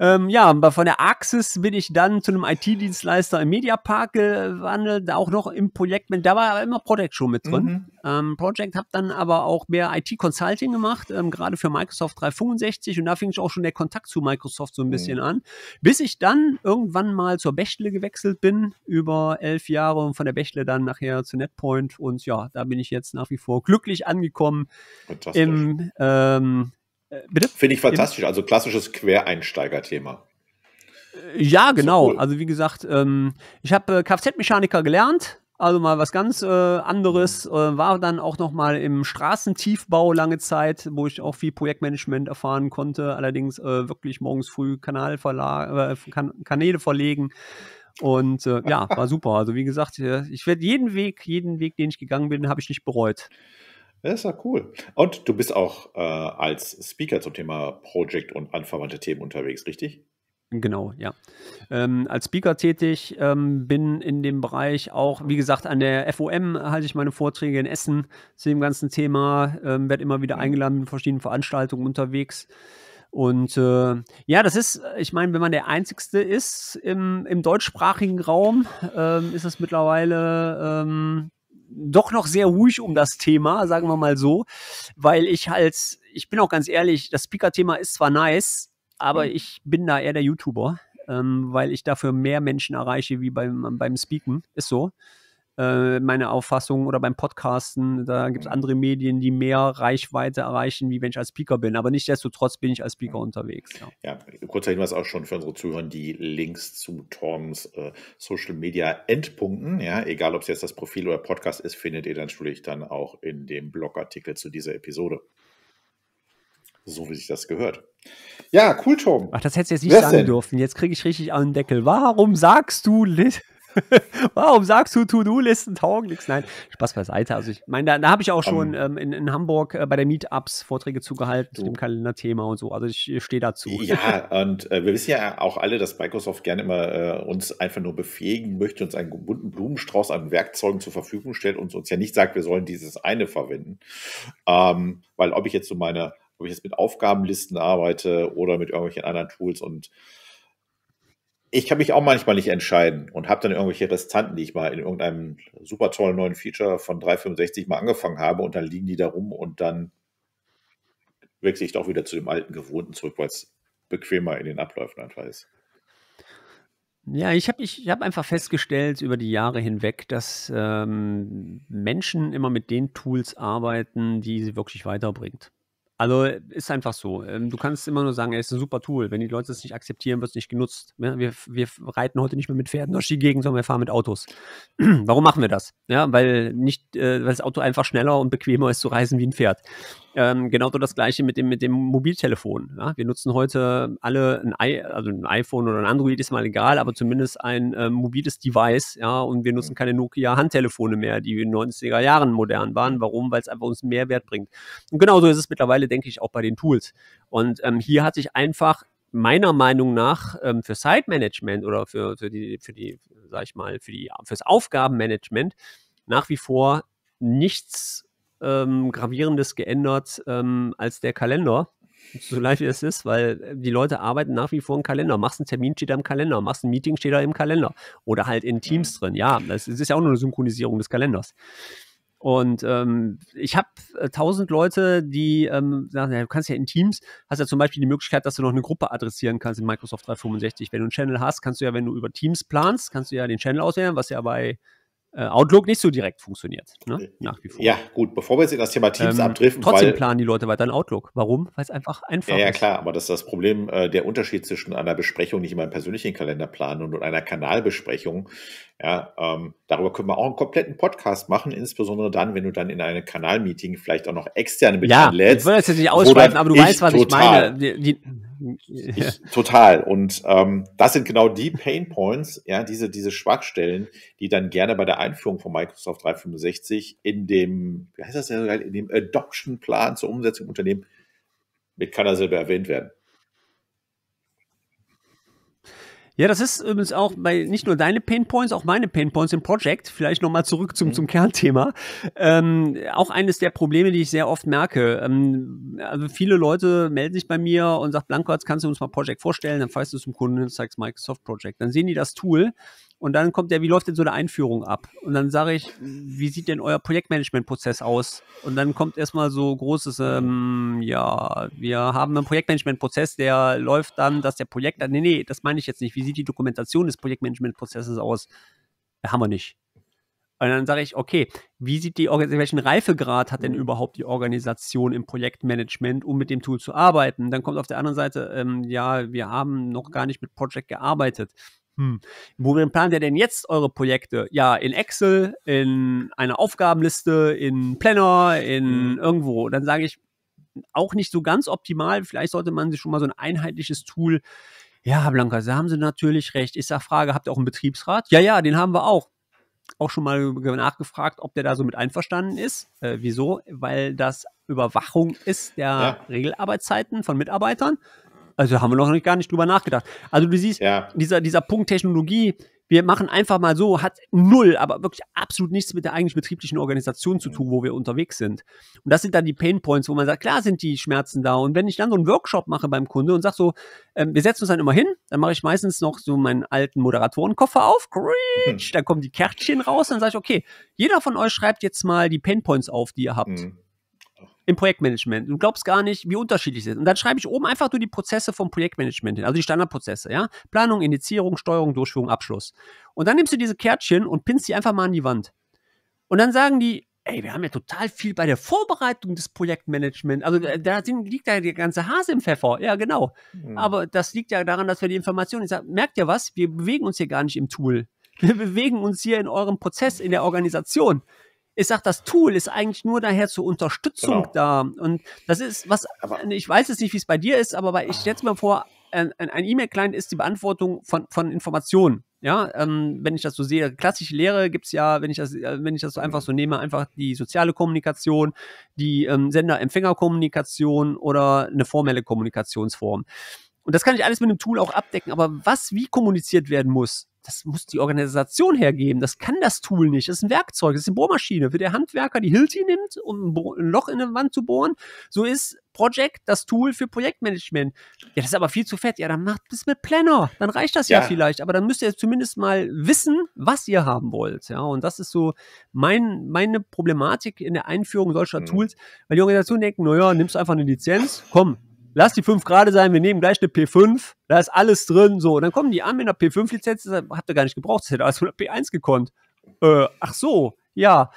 Speaker 2: Ähm, ja, von der Axis bin ich dann zu einem IT-Dienstleister im Mediapark gewandelt, auch noch im Projekt. Da war aber immer Project schon mit drin. Mhm. Ähm, Project habe dann aber auch mehr IT-Consulting gemacht, ähm, gerade für Microsoft 365 und da fing ich auch schon der Kontakt zu Microsoft so ein mhm. bisschen mhm. an, bis ich dann irgendwann mal zur Bechtle gewechselt bin, über elf Jahre und von der Bechtle dann nachher zu NetPoint und ja, da bin ich jetzt nach wie vor glücklich angekommen im ähm, äh, bitte? Finde ich fantastisch.
Speaker 1: Also klassisches Quereinsteiger-Thema. Äh, ja, genau. So cool.
Speaker 2: Also wie gesagt, ähm, ich habe äh, Kfz-Mechaniker gelernt. Also mal was ganz äh, anderes. Äh, war dann auch noch mal im Straßentiefbau lange Zeit, wo ich auch viel Projektmanagement erfahren konnte. Allerdings wirklich morgens früh Kanal kan Kanäle verlegen. Und ja, war super. Also wie gesagt, ich werde jeden Weg, jeden Weg, den ich gegangen bin, habe ich nicht bereut. Das ist ja cool.
Speaker 1: Und du bist auch äh, als Speaker zum Thema Project und anverwandte Themen unterwegs, richtig?
Speaker 2: Genau, ja. Ähm, als Speaker tätig, ähm, bin in dem Bereich auch, wie gesagt, an der FOM halte ich meine Vorträge in Essen zu dem ganzen Thema, ähm, werde immer wieder mhm. eingeladen in verschiedenen Veranstaltungen unterwegs. Und äh, ja, das ist, ich meine, wenn man der Einzigste ist im, im deutschsprachigen Raum, ähm, ist es mittlerweile ähm, doch noch sehr ruhig um das Thema, sagen wir mal so, weil ich halt, ich bin auch ganz ehrlich, das Speaker-Thema ist zwar nice, aber mhm. ich bin da eher der YouTuber, ähm, weil ich dafür mehr Menschen erreiche wie beim, beim Speaken. Ist so. Äh, meine Auffassung oder beim Podcasten. Da gibt es mhm. andere Medien, die mehr Reichweite erreichen, wie wenn ich als Speaker bin. Aber nichtsdestotrotz bin ich als Speaker mhm. unterwegs. Ja,
Speaker 1: ja kurzer Hinweis auch schon für unsere Zuhörer, die Links zu Torms äh, Social Media Endpunkten, ja, egal ob es jetzt das Profil oder Podcast ist, findet ihr natürlich dann auch in dem Blogartikel zu dieser Episode. So wie sich das gehört. Ja, cool, Tom. Ach, das hättest du jetzt nicht Was sagen denn? dürfen.
Speaker 2: Jetzt kriege ich richtig an den Deckel. Warum sagst du Lit? Warum sagst du To-Do-Listen taugen nichts? Nein, Spaß beiseite. Also ich meine, da, da habe ich auch schon um, ähm. ähm, in, in, Hamburg äh, bei der Meetups Vorträge zugehalten so. zu dem Kalenderthema und so. Also ich, stehe dazu. Ja,
Speaker 1: und äh, wir wissen ja auch alle, dass Microsoft gerne immer äh, uns einfach nur befähigen möchte, uns einen bunten Blumenstrauß an Werkzeugen zur Verfügung stellt und uns ja nicht sagt, wir sollen dieses eine verwenden. Ähm, weil ob ich jetzt so meine, ob ich jetzt mit Aufgabenlisten arbeite oder mit irgendwelchen anderen Tools und ich kann mich auch manchmal nicht entscheiden und habe dann irgendwelche Restanten, die ich mal in irgendeinem super tollen neuen Feature von 365 mal angefangen habe und dann liegen die da rum und dann wechsle ich doch wieder zu dem alten Gewohnten zurück, weil es bequemer in den Abläufen einfach ist.
Speaker 2: Ja, ich habe ich hab einfach festgestellt über die Jahre hinweg, dass ähm, Menschen immer mit den Tools arbeiten, die sie wirklich weiterbringt. Also ist einfach so. Ähm, du kannst immer nur sagen, es ist ein super Tool. Wenn die Leute es nicht akzeptieren, wird es nicht genutzt. Ne, wir, wir reiten heute nicht mehr mit Pferden durch die Gegend, sondern wir fahren mit Autos. Warum machen wir das? Ja, weil nicht, äh, weil das Auto einfach schneller und bequemer ist zu reisen wie ein Pferd. Ähm, genau so das gleiche mit dem, mit dem Mobiltelefon. Ja? Wir nutzen heute alle ein, I also ein iPhone oder ein Android, ist mal egal, aber zumindest ein ähm, mobiles Device. Ja? Und wir nutzen mhm. keine Nokia-Handtelefone mehr, die in den 90er Jahren modern waren. Mhm. Warum? Weil es einfach uns Mehrwert bringt. Und genauso ist es mittlerweile, denke ich, auch bei den Tools. Und ähm, hier hat sich einfach meiner Meinung nach ähm, für Site-Management oder für, für die, für die, sag ich mal, für die, Aufgabenmanagement nach wie vor nichts ähm, Gravierendes geändert ähm, als der Kalender. So leicht wie es ist, weil äh, die Leute arbeiten nach wie vor im Kalender. Machst einen Termin, steht da im Kalender. Machst ein Meeting, steht da im Kalender. Oder halt in Teams drin. Ja, das ist ja auch nur eine Synchronisierung des Kalenders. Und ähm, ich habe äh, tausend Leute, die ähm, sagen, ja, du kannst ja in Teams, hast ja zum Beispiel die Möglichkeit, dass du noch eine Gruppe adressieren kannst in Microsoft 365. Wenn du einen Channel hast, kannst du ja, wenn du über Teams planst, kannst du ja den Channel auswählen, was ja bei äh, Outlook nicht so direkt funktioniert, ne? Äh,
Speaker 1: nach wie vor. Ja, gut, bevor wir jetzt in das Thema Teams ähm, abdriften. Trotzdem weil,
Speaker 2: planen die Leute weiter in Outlook. Warum? Weil es einfach einfach ist. Ja, klar,
Speaker 1: aber das ist das Problem, äh, der Unterschied zwischen einer Besprechung, die ich in meinem persönlichen Kalender plane und einer Kanalbesprechung, ja, ähm, darüber können wir auch einen kompletten Podcast machen, insbesondere dann, wenn du dann in einem Kanalmeeting vielleicht auch noch externe mit ja, lädst. Ich will das jetzt nicht ausschweifen, aber du weißt, was total, ich meine. Die, die, ich, total. Und ähm, das sind genau die Pain Points, ja, diese, diese Schwachstellen, die dann gerne bei der Einführung von Microsoft 365 in dem, wie heißt das denn, in dem Adoption-Plan zur Umsetzung im Unternehmen mit keiner Silbe erwähnt werden.
Speaker 2: Ja, das ist übrigens auch bei nicht nur deine Painpoints, auch meine Painpoints im Project. Vielleicht nochmal zurück zum, mhm. zum Kernthema. Ähm, auch eines der Probleme, die ich sehr oft merke. Ähm, also viele Leute melden sich bei mir und sagen, Blankertz, kannst du uns mal Project vorstellen? Dann fährst du zum Kunden und zeigst Microsoft Project. Dann sehen die das Tool und dann kommt der, wie läuft denn so eine Einführung ab? Und dann sage ich, wie sieht denn euer Projektmanagement-Prozess aus? Und dann kommt erstmal so großes, ähm, ja, wir haben einen Projektmanagement-Prozess, der läuft dann, dass der Projekt, nee, nee, das meine ich jetzt nicht. Wie sieht die Dokumentation des Projektmanagement-Prozesses aus? Äh, haben wir nicht. Und dann sage ich, okay, wie sieht die Organisation, welchen Reifegrad hat denn mhm. überhaupt die Organisation im Projektmanagement, um mit dem Tool zu arbeiten? Dann kommt auf der anderen Seite, ähm, ja, wir haben noch gar nicht mit Project gearbeitet hm, worin plant ihr denn jetzt eure Projekte? Ja, in Excel, in einer Aufgabenliste, in Planner, in mhm. irgendwo. Dann sage ich, auch nicht so ganz optimal. Vielleicht sollte man sich schon mal so ein einheitliches Tool. Ja, Blanca, da haben Sie natürlich recht. Ich sage Frage, habt ihr auch einen Betriebsrat? Ja, ja, den haben wir auch auch schon mal nachgefragt, ob der da so mit einverstanden ist. Äh, wieso? Weil das Überwachung ist der ja. Regelarbeitszeiten von Mitarbeitern. Also haben wir noch gar nicht drüber nachgedacht. Also du siehst, ja. dieser, dieser Punkt Technologie, wir machen einfach mal so, hat null, aber wirklich absolut nichts mit der eigentlich betrieblichen Organisation zu tun, wo wir unterwegs sind. Und das sind dann die Painpoints, wo man sagt, klar sind die Schmerzen da. Und wenn ich dann so einen Workshop mache beim Kunde und sag so, ähm, wir setzen uns dann immer hin, dann mache ich meistens noch so meinen alten Moderatorenkoffer auf, hm. da kommen die Kärtchen raus, dann sage ich, okay, jeder von euch schreibt jetzt mal die Painpoints auf, die ihr habt. Mhm im Projektmanagement Du glaubst gar nicht, wie unterschiedlich es ist. Und dann schreibe ich oben einfach nur die Prozesse vom Projektmanagement hin, also die Standardprozesse, ja? Planung, Indizierung, Steuerung, Durchführung, Abschluss. Und dann nimmst du diese Kärtchen und pinnst die einfach mal an die Wand. Und dann sagen die, ey, wir haben ja total viel bei der Vorbereitung des Projektmanagements. Also äh, da liegt ja der ganze Hase im Pfeffer. Ja, genau. Mhm. Aber das liegt ja daran, dass wir die Informationen, ich sage, merkt ihr was? Wir bewegen uns hier gar nicht im Tool. Wir bewegen uns hier in eurem Prozess, in der Organisation ich sag, das Tool ist eigentlich nur daher zur Unterstützung genau. da. Und das ist was, aber äh, ich weiß jetzt nicht, wie es bei dir ist, aber bei, ich ah. setze mir vor, ein, E-Mail-Client ist die Beantwortung von, von Informationen. Ja, ähm, wenn ich das so sehe, klassische Lehre gibt's ja, wenn ich das, äh, wenn ich das so einfach mhm. so nehme, einfach die soziale Kommunikation, die ähm, Sender-Empfänger-Kommunikation oder eine formelle Kommunikationsform. Und das kann ich alles mit einem Tool auch abdecken. Aber was wie kommuniziert werden muss, das muss die Organisation hergeben. Das kann das Tool nicht. Das ist ein Werkzeug, das ist eine Bohrmaschine. Für der Handwerker, die Hilti nimmt, um ein, Loch in eine Wand zu bohren, so ist Project das Tool für Projektmanagement. Ja, das ist aber viel zu fett. Ja, dann macht es mit Planner. Dann reicht das ja. ja. vielleicht. Aber dann müsst ihr zumindest mal wissen, was ihr haben wollt. Ja, und das ist so mein, meine Problematik in der Einführung solcher mhm. Tools, weil die Organisation denken, naja, nimmst einfach eine Lizenz, komm, lass die 5 gerade sein, wir nehmen gleich eine P5, da ist alles drin, so. Und dann kommen die an mit einer P5-Lizenz, habt ihr gar nicht gebraucht, das hätte alles mit einer P1 gekonnt. Äh, ach so, ja.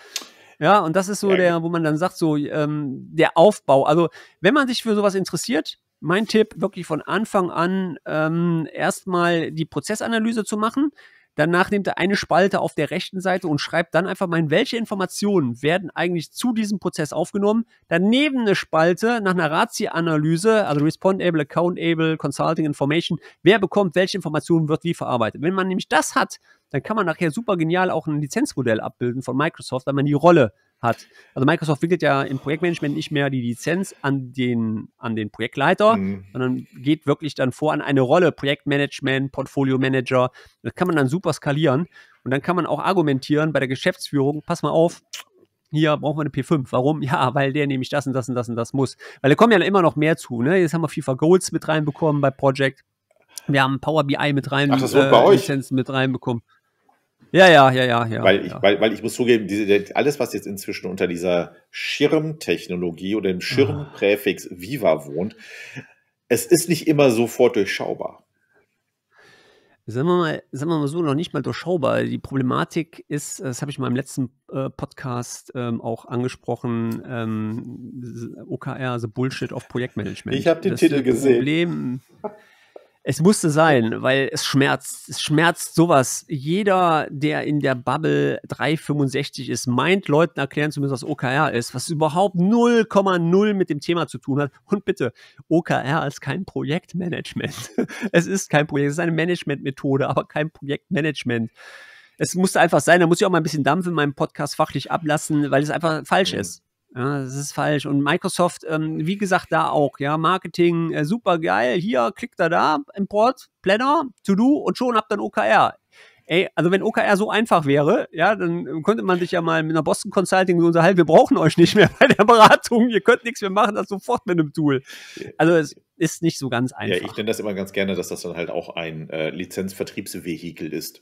Speaker 2: Ja, und das ist so der, wo man dann sagt, so ähm, der Aufbau. Also, wenn man sich für sowas interessiert, mein Tipp, wirklich von Anfang an ähm, erstmal die Prozessanalyse zu machen. Danach nimmt er eine Spalte auf der rechten Seite und schreibt dann einfach mal welche Informationen werden eigentlich zu diesem Prozess aufgenommen. Daneben eine Spalte nach einer Ratio-Analyse, also Respondable, Accountable, Consulting Information, wer bekommt welche Informationen, wird wie verarbeitet. Wenn man nämlich das hat, dann kann man nachher super genial auch ein Lizenzmodell abbilden von Microsoft, weil man die Rolle hat. Also Microsoft wickelt ja im Projektmanagement nicht mehr die Lizenz an den, an den Projektleiter, mhm. sondern geht wirklich dann vor an eine Rolle Projektmanagement, Portfolio Manager. Das kann man dann super skalieren. Und dann kann man auch argumentieren bei der Geschäftsführung, pass mal auf, hier brauchen wir eine P5. Warum? Ja, weil der nämlich das und das und das und das muss. Weil da kommen ja immer noch mehr zu. Ne? Jetzt haben wir FIFA Goals mit reinbekommen bei Project. Wir haben Power BI mit rein, Ach, das äh, wird bei äh, euch. Lizenzen mit reinbekommen. Ja, ja, ja, ja, ja. Weil ich,
Speaker 1: ja. Weil, weil ich muss zugeben, diese, alles, was jetzt inzwischen unter dieser Schirmtechnologie oder dem Schirmpräfix ah. Viva wohnt, es ist nicht immer sofort durchschaubar.
Speaker 2: Sagen wir, mal, sagen wir mal so, noch nicht mal durchschaubar. Die Problematik ist, das habe ich mal im letzten äh, Podcast ähm, auch angesprochen, ähm, OKR, The Bullshit of Projektmanagement. Ich habe den das Titel gesehen. Problem, es musste sein, weil es schmerzt. Es schmerzt sowas. Jeder, der in der Bubble 365 ist, meint Leuten erklären zu müssen, was OKR ist, was überhaupt 0,0 mit dem Thema zu tun hat. Und bitte, OKR ist kein Projektmanagement. Es ist kein Projekt, es ist eine Managementmethode, aber kein Projektmanagement. Es musste einfach sein, da muss ich auch mal ein bisschen Dampf in meinem Podcast fachlich ablassen, weil es einfach falsch mhm. ist. Ja, das ist falsch. Und Microsoft, ähm, wie gesagt, da auch, ja, Marketing, äh, super geil. Hier, klickt da da, Import, Planner, To-Do und schon habt ihr ein OKR. Ey, also wenn OKR so einfach wäre, ja, dann ähm, könnte man sich ja mal mit einer Boston Consulting so unterhalten, wir brauchen euch nicht mehr bei der Beratung, ihr könnt nichts,
Speaker 1: wir machen das sofort mit einem Tool. Also es ist nicht so ganz einfach. Ja, ich nenne das immer ganz gerne, dass das dann halt auch ein äh, Lizenzvertriebsvehikel ist.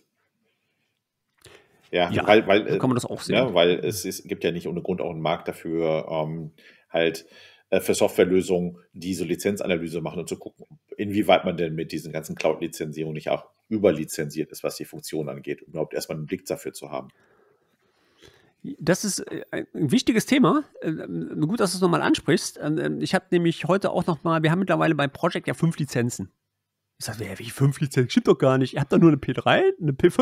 Speaker 1: Ja, ja weil, weil, äh, kann man das auch sehen. Ja, ne, weil es ist, gibt ja nicht ohne Grund auch einen Markt dafür, ähm, halt äh, für Softwarelösungen diese Lizenzanalyse machen und zu gucken, inwieweit man denn mit diesen ganzen Cloud-Lizenzierungen nicht auch überlizenziert ist, was die Funktion angeht, um überhaupt erstmal einen Blick dafür zu haben.
Speaker 2: Das ist äh, ein wichtiges Thema. Ähm, ähm, gut, dass du es nochmal ansprichst. Ähm, ich habe nämlich heute auch nochmal, wir haben mittlerweile bei Project ja fünf Lizenzen. Ich sag, ja, wie fünf Lizenzen? Stimmt doch gar nicht. Ihr habt da nur eine P3, eine P5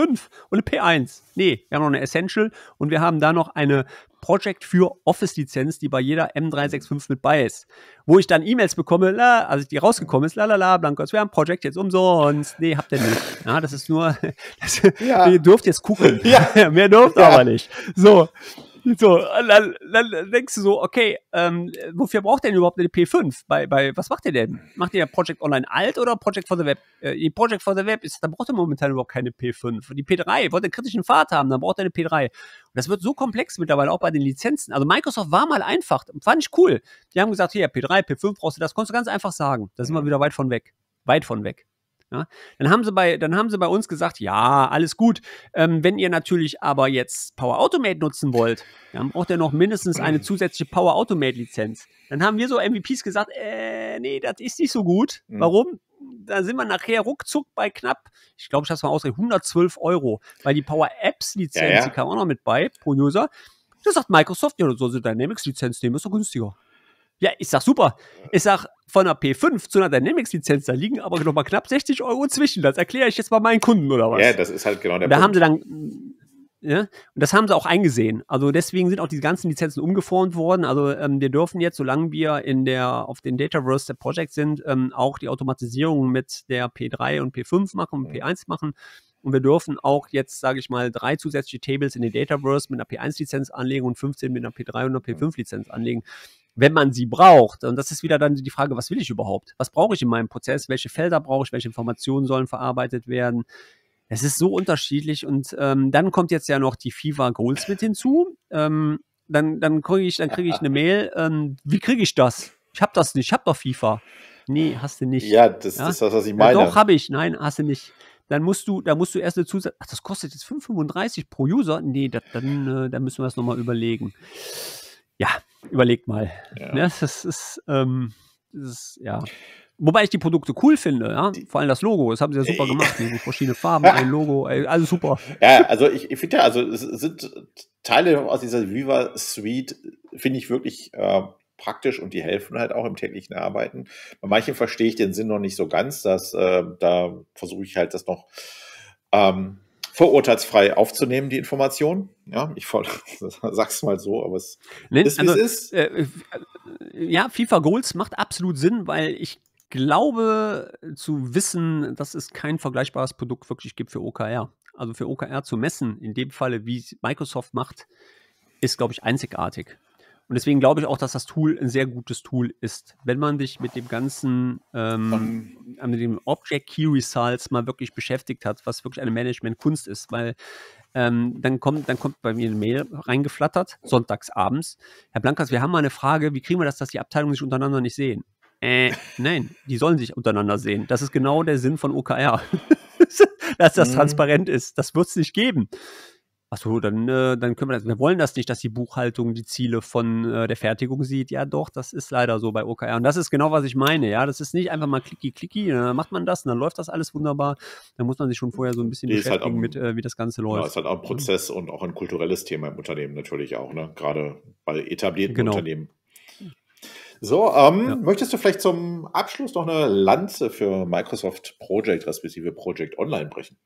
Speaker 2: und eine P1. Nee, wir haben noch eine Essential und wir haben da noch eine Project für Office-Lizenz, die bei jeder M365 mit bei ist. Wo ich dann E-Mails bekomme, la, also die rausgekommen ist, la la la, Blankos, wir haben Project jetzt umsonst. Nee, habt ihr nicht. Ja, das ist nur, das, ja. ihr dürft jetzt gucken. Ja. Mehr dürft ja. aber nicht. So. So, dann, dann denkst du so, okay, ähm, wofür braucht der denn überhaupt eine P5? Bei, bei, was macht der denn? Macht der Project Online alt oder Project for the Web? Äh, Project for the Web ist, da braucht er momentan überhaupt keine P5. Die P3, wollte einen kritischen Pfad haben, dann braucht er eine P3. Und das wird so komplex mittlerweile, auch bei den Lizenzen. Also Microsoft war mal einfach, fand ich cool. Die haben gesagt, hier, P3, P5 brauchst du, das konntest du ganz einfach sagen. Da sind wir mhm. wieder weit von weg. Weit von weg. Ja? Ne? Dann, haben sie bei, dann haben sie bei uns gesagt, ja, alles gut. Ähm, wenn ihr natürlich aber jetzt Power Automate nutzen wollt, dann braucht ihr noch mindestens eine hm. zusätzliche Power Automate-Lizenz. Dann haben wir so MVPs gesagt, äh, nee, das ist nicht so gut. Mhm. Warum? da sind wir nachher ruckzuck bei knapp, ich glaube, ich habe es mal ausgerechnet, 112 Euro, weil die Power Apps Lizenz, ja, ja. die kam auch noch mit bei pro User. Da sagt Microsoft, ja, so eine Dynamics Lizenz nehmen ist doch günstiger. Ja, ich sag super. Ich sag, von einer P5 zu einer Dynamics-Lizenz, da liegen aber nochmal knapp 60 Euro zwischen. Das erkläre ich jetzt mal meinen Kunden oder was. Ja, das
Speaker 1: ist halt genau der und da Punkt. haben sie dann
Speaker 2: ja, und das haben sie auch eingesehen. Also deswegen sind auch die ganzen Lizenzen umgeformt worden. Also ähm, wir dürfen jetzt, solange wir in der, auf den Dataverse der Project sind, ähm, auch die Automatisierung mit der P3 und P5 machen und mhm. P1 machen. Und wir dürfen auch jetzt, sage ich mal, drei zusätzliche Tables in den Dataverse mit einer P1-Lizenz anlegen und 15 mit einer P3 und einer P5-Lizenz anlegen wenn man sie braucht. Und das ist wieder dann die Frage, was will ich überhaupt? Was brauche ich in meinem Prozess? Welche Felder brauche ich? Welche Informationen sollen verarbeitet werden? Es ist so unterschiedlich. Und ähm, dann kommt jetzt ja noch die FIFA Goals mit hinzu. Ähm, dann dann kriege ich, krieg ich eine Mail. Ähm, wie kriege ich das? Ich habe das nicht. Ich habe doch FIFA. Nee, hast du nicht. Ja, das ja? ist das, was ich meine. Ja, doch, habe ich. Nein, hast du nicht dann musst du, da musst du erst eine Zusatz. Ach, das kostet jetzt 5,35 pro User? Nee, dat, dann, äh, dann müssen wir das nochmal überlegen. Ja, überlegt mal. Ja. Ne, das, ist, ähm, das ist, ja. Wobei ich die Produkte cool finde, ja? vor allem das Logo, das haben sie ja super gemacht, diese verschiedene Farben, ein Logo, ey, alles super.
Speaker 1: Ja, also ich, ich finde ja, also es sind Teile aus dieser Viva Suite, finde ich wirklich äh, praktisch und die helfen halt auch im täglichen Arbeiten. Bei manchen verstehe ich den Sinn noch nicht so ganz, dass äh, da versuche ich halt das noch ähm, vorurteilsfrei aufzunehmen, die Information. Ja, ich voll, sag's mal so, aber es nee, ist, wie also, es
Speaker 2: ist. Äh, äh, ja, FIFA Goals macht absolut Sinn, weil ich glaube zu wissen, dass es kein vergleichbares Produkt wirklich gibt für OKR. Also für OKR zu messen, in dem Falle, wie es Microsoft macht, ist, glaube ich, einzigartig. Und deswegen glaube ich auch, dass das Tool ein sehr gutes Tool ist. Wenn man sich mit dem ganzen, ähm, äh, mit dem Object Key Results mal wirklich beschäftigt hat, was wirklich eine Management-Kunst ist, weil ähm, dann, kommt, dann kommt bei mir eine Mail reingeflattert, sonntags abends. Herr Blankas, wir haben mal eine Frage, wie kriegen wir das, dass die Abteilungen sich untereinander nicht sehen? Äh, nein, die sollen sich untereinander sehen. Das ist genau der Sinn von OKR. dass das mhm. transparent ist. Das wird es nicht geben. Achso, dann, äh, dann können wir das. Wir wollen das nicht, dass die Buchhaltung die Ziele von äh, der Fertigung sieht. Ja, doch, das ist leider so bei OKR. Und das ist genau, was ich meine. Ja, das ist nicht einfach mal klicky, klicky. dann äh, macht man das und dann läuft das alles wunderbar. Dann muss man sich schon vorher so ein bisschen nee, halt beschäftigen halt am, mit, äh, wie das Ganze genau, läuft. Ja, ist halt auch
Speaker 1: ein Prozess und auch ein kulturelles Thema im Unternehmen natürlich auch, ne? Gerade bei etablierten genau. Unternehmen. So, ähm, ja. möchtest du vielleicht zum Abschluss noch eine Lanze für Microsoft Project respektive Project Online brechen?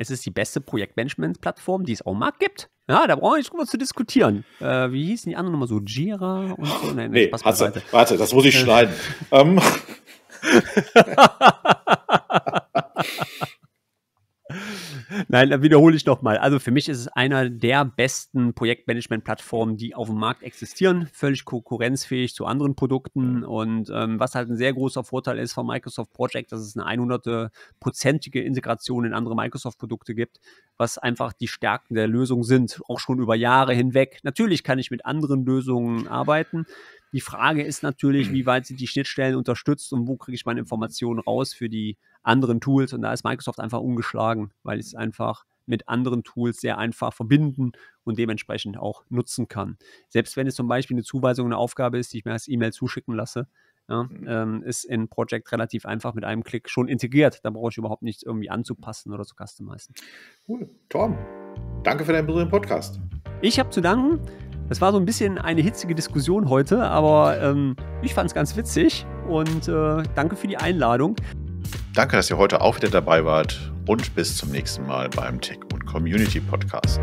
Speaker 2: es ist die beste Projektmanagement-Plattform, die es auf dem Markt gibt. Ja, da brauchen wir nicht drüber zu diskutieren. Äh, wie hießen die anderen nochmal so? Jira und
Speaker 1: so? Nein, nee, pass warte. warte, das muss ich äh, schneiden. ähm.
Speaker 2: Nein, da wiederhole ich nochmal. Also für mich ist es einer der besten Projektmanagement-Plattformen, die auf dem Markt existieren, völlig konkurrenzfähig zu anderen Produkten. Und ähm, was halt ein sehr großer Vorteil ist von Microsoft Project, dass es eine 100-prozentige Integration in andere Microsoft-Produkte gibt, was einfach die Stärken der Lösung sind, auch schon über Jahre hinweg. Natürlich kann ich mit anderen Lösungen arbeiten. Die Frage ist natürlich, wie weit sie die Schnittstellen unterstützt und wo kriege ich meine Informationen raus für die anderen Tools. Und da ist Microsoft einfach ungeschlagen, weil es einfach mit anderen Tools sehr einfach verbinden und dementsprechend auch nutzen kann. Selbst wenn es zum Beispiel eine Zuweisung, eine Aufgabe ist, die ich mir als E-Mail zuschicken lasse, ja, mhm. ähm, ist in Project relativ einfach mit einem Klick schon integriert. Da brauche ich überhaupt nichts irgendwie anzupassen oder zu customizen. Cool. Tom, danke für deinen berühmten Podcast. Ich habe zu danken. Das war so ein bisschen eine hitzige Diskussion heute, aber ähm, ich fand es ganz witzig und äh, danke für die Einladung.
Speaker 1: Danke, dass ihr heute auch wieder dabei wart und bis zum nächsten Mal beim Tech und Community Podcast.